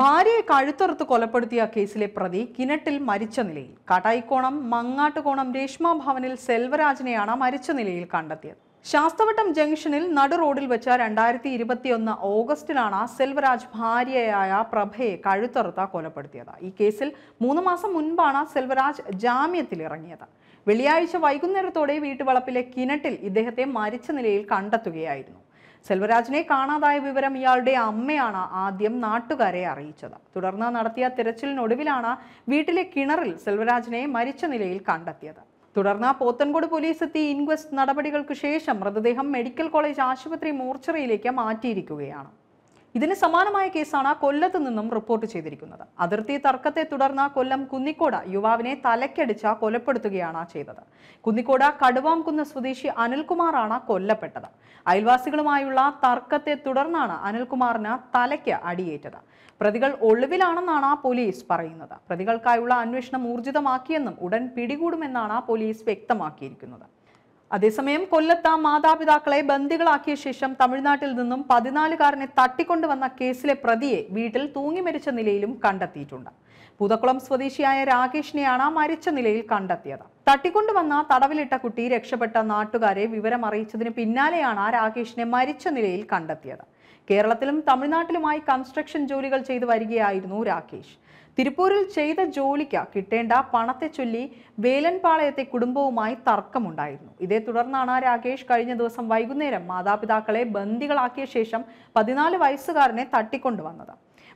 ഭാര്യയെ കഴുത്തറുത്ത് കൊലപ്പെടുത്തിയ കേസിലെ പ്രതി കിണറ്റിൽ മരിച്ച നിലയിൽ കാട്ടായിക്കോണം മങ്ങാട്ടുകോണം രേഷ്മ ഭവനിൽ സെൽവരാജിനെയാണ് മരിച്ച നിലയിൽ കണ്ടെത്തിയത് ശാസ്തവട്ടം ജംഗ്ഷനിൽ നടു റോഡിൽ വെച്ച രണ്ടായിരത്തി ഇരുപത്തിയൊന്ന് ഓഗസ്റ്റിലാണ് സെൽവരാജ് ഭാര്യയായ പ്രഭയെ കഴുത്തറുത്ത കൊലപ്പെടുത്തിയത് ഈ കേസിൽ മൂന്ന് മാസം മുൻപാണ് സെൽവരാജ് ജാമ്യത്തിൽ ഇറങ്ങിയത് വെള്ളിയാഴ്ച വൈകുന്നേരത്തോടെ വീട്ടുവളപ്പിലെ കിണറ്റിൽ ഇദ്ദേഹത്തെ മരിച്ച നിലയിൽ കണ്ടെത്തുകയായിരുന്നു സെൽവരാജിനെ കാണാതായ വിവരം ഇയാളുടെ അമ്മയാണ് ആദ്യം നാട്ടുകാരെ അറിയിച്ചത് തുടർന്ന് നടത്തിയ തിരച്ചിലിനൊടുവിലാണ് വീട്ടിലെ കിണറിൽ സെൽവരാജിനെ മരിച്ച നിലയിൽ കണ്ടെത്തിയത് തുടർന്ന് പോത്തൻകോട് പോലീസ് എത്തി ഇൻക്വസ്റ്റ് നടപടികൾക്ക് ശേഷം മൃതദേഹം മെഡിക്കൽ കോളേജ് ആശുപത്രി മോർച്ചറിയിലേക്ക് മാറ്റിയിരിക്കുകയാണ് ഇതിന് സമാനമായ കേസാണ് കൊല്ലത്ത് നിന്നും റിപ്പോർട്ട് ചെയ്തിരിക്കുന്നത് അതിർത്തി തർക്കത്തെ തുടർന്ന് കൊല്ലം കുന്നിക്കോട യുവാവിനെ തലക്കടിച്ച കൊലപ്പെടുത്തുകയാണ് ചെയ്തത് കുന്നിക്കോട കടുവാംകുന്ന് സ്വദേശി അനിൽകുമാറാണ് കൊല്ലപ്പെട്ടത് അയൽവാസികളുമായുള്ള തർക്കത്തെ തുടർന്നാണ് അനിൽകുമാറിന് തലയ്ക്ക് അടിയേറ്റത് പ്രതികൾ ഒളിവിലാണെന്നാണ് പോലീസ് പറയുന്നത് പ്രതികൾക്കായുള്ള അന്വേഷണം ഊർജിതമാക്കിയെന്നും ഉടൻ പിടികൂടുമെന്നാണ് പോലീസ് വ്യക്തമാക്കിയിരിക്കുന്നത് അതേസമയം കൊല്ലത്ത മാതാപിതാക്കളെ ബന്ദികളാക്കിയ ശേഷം തമിഴ്നാട്ടിൽ നിന്നും പതിനാലുകാരനെ തട്ടിക്കൊണ്ടുവന്ന കേസിലെ പ്രതിയെ വീട്ടിൽ തൂങ്ങി മരിച്ച നിലയിലും കണ്ടെത്തിയിട്ടുണ്ട് പൂതക്കുളം സ്വദേശിയായ രാകേഷിനെയാണ് മരിച്ച നിലയിൽ കണ്ടെത്തിയത് തട്ടിക്കൊണ്ടുവന്ന തടവിലിട്ട കുട്ടി രക്ഷപ്പെട്ട നാട്ടുകാരെ വിവരമറിയിച്ചതിന് പിന്നാലെയാണ് രാകേഷിനെ മരിച്ച നിലയിൽ കണ്ടെത്തിയത് കേരളത്തിലും തമിഴ്നാട്ടിലുമായി കൺസ്ട്രക്ഷൻ ജോലികൾ ചെയ്തു വരികയായിരുന്നു രാകേഷ് തിരുപ്പൂരിൽ ചെയ്ത ജോലിക്ക് കിട്ടേണ്ട പണത്തെ ചൊല്ലി വേലൻപാളയത്തെ കുടുംബവുമായി തർക്കമുണ്ടായിരുന്നു ഇതേ തുടർന്നാണ് രാകേഷ് കഴിഞ്ഞ ദിവസം വൈകുന്നേരം മാതാപിതാക്കളെ ബന്ദികളാക്കിയ ശേഷം പതിനാല് വയസ്സുകാരനെ തട്ടിക്കൊണ്ടുവന്നത്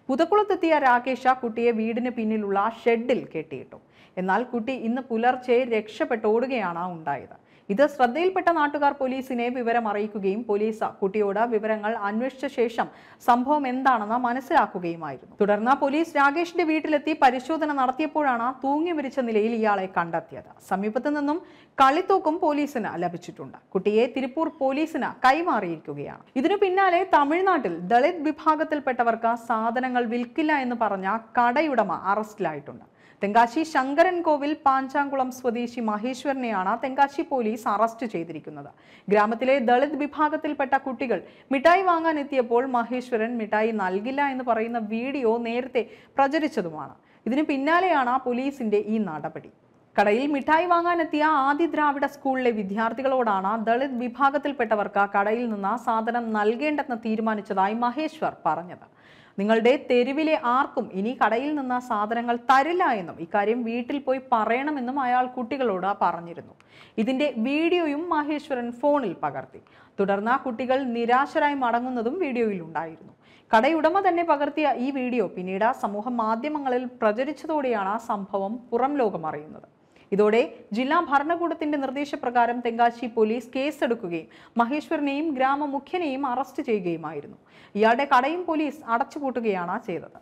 പുതക്കുളത്തെത്തിയ രാകേഷ കുട്ടിയെ വീടിന് പിന്നിലുള്ള ഷെഡിൽ കെട്ടിയിട്ടു എന്നാൽ കുട്ടി ഇന്ന് പുലർച്ചെ രക്ഷപ്പെട്ടോടുകയാണ് ഉണ്ടായത് ഇത് ശ്രദ്ധയിൽപ്പെട്ട നാട്ടുകാർ പോലീസിനെ വിവരം അറിയിക്കുകയും പോലീസ് കുട്ടിയോട് വിവരങ്ങൾ അന്വേഷിച്ച ശേഷം സംഭവം എന്താണെന്ന് മനസ്സിലാക്കുകയുമായിരുന്നു തുടർന്ന് പോലീസ് രാകേഷിന്റെ വീട്ടിലെത്തി പരിശോധന നടത്തിയപ്പോഴാണ് തൂങ്ങി മരിച്ച നിലയിൽ ഇയാളെ കണ്ടെത്തിയത് സമീപത്തു നിന്നും കളിത്തോക്കും പോലീസിന് ലഭിച്ചിട്ടുണ്ട് കുട്ടിയെ തിരുപ്പൂർ പോലീസിന് കൈമാറിയിരിക്കുകയാണ് ഇതിനു പിന്നാലെ തമിഴ്നാട്ടിൽ ദളിത് വിഭാഗത്തിൽപ്പെട്ടവർക്ക് സാധനങ്ങൾ വിൽക്കില്ല എന്ന് പറഞ്ഞ കടയുടമ അറസ്റ്റിലായിട്ടുണ്ട് തെങ്കാശി ശങ്കരൻ കോവിൽ പാഞ്ചാംകുളം സ്വദേശി മഹേശ്വരനെയാണ് തെങ്കാശി പോലീസ് അറസ്റ്റ് ചെയ്തിരിക്കുന്നത് ഗ്രാമത്തിലെ ദളിത് വിഭാഗത്തിൽപ്പെട്ട കുട്ടികൾ മിഠായി വാങ്ങാൻ എത്തിയപ്പോൾ മഹേശ്വരൻ മിഠായി നൽകില്ല എന്ന് പറയുന്ന വീഡിയോ നേരത്തെ പ്രചരിച്ചതുമാണ് ഇതിന് പിന്നാലെയാണ് പോലീസിന്റെ ഈ നടപടി കടയിൽ മിഠായി വാങ്ങാനെത്തിയ ആദി ദ്രാവിഡ സ്കൂളിലെ വിദ്യാർത്ഥികളോടാണ് ദളിത് വിഭാഗത്തിൽപ്പെട്ടവർക്ക് കടയിൽ നിന്ന് സാധനം നൽകേണ്ടെന്ന് തീരുമാനിച്ചതായി മഹേശ്വർ പറഞ്ഞത് നിങ്ങളുടെ തെരുവിലെ ആർക്കും ഇനി കടയിൽ നിന്ന് സാധനങ്ങൾ തരില്ല എന്നും ഇക്കാര്യം വീട്ടിൽ പോയി പറയണമെന്നും അയാൾ കുട്ടികളോട് പറഞ്ഞിരുന്നു ഇതിന്റെ വീഡിയോയും മഹേശ്വരൻ ഫോണിൽ പകർത്തി തുടർന്ന് കുട്ടികൾ നിരാശരായി മടങ്ങുന്നതും വീഡിയോയിൽ ഉണ്ടായിരുന്നു കടയുടമ തന്നെ പകർത്തിയ ഈ വീഡിയോ പിന്നീട് സമൂഹ മാധ്യമങ്ങളിൽ പ്രചരിച്ചതോടെയാണ് ആ സംഭവം പുറം ലോകം അറിയുന്നത് ഇതോടെ ജില്ലാ ഭരണകൂടത്തിന്റെ നിർദ്ദേശപ്രകാരം തെങ്കാശി പോലീസ് കേസെടുക്കുകയും മഹേശ്വരനെയും ഗ്രാമമുഖ്യനെയും അറസ്റ്റ് ചെയ്യുകയുമായിരുന്നു ഇയാളുടെ കടയും പോലീസ് അടച്ചുപൂട്ടുകയാണ് ചെയ്തത്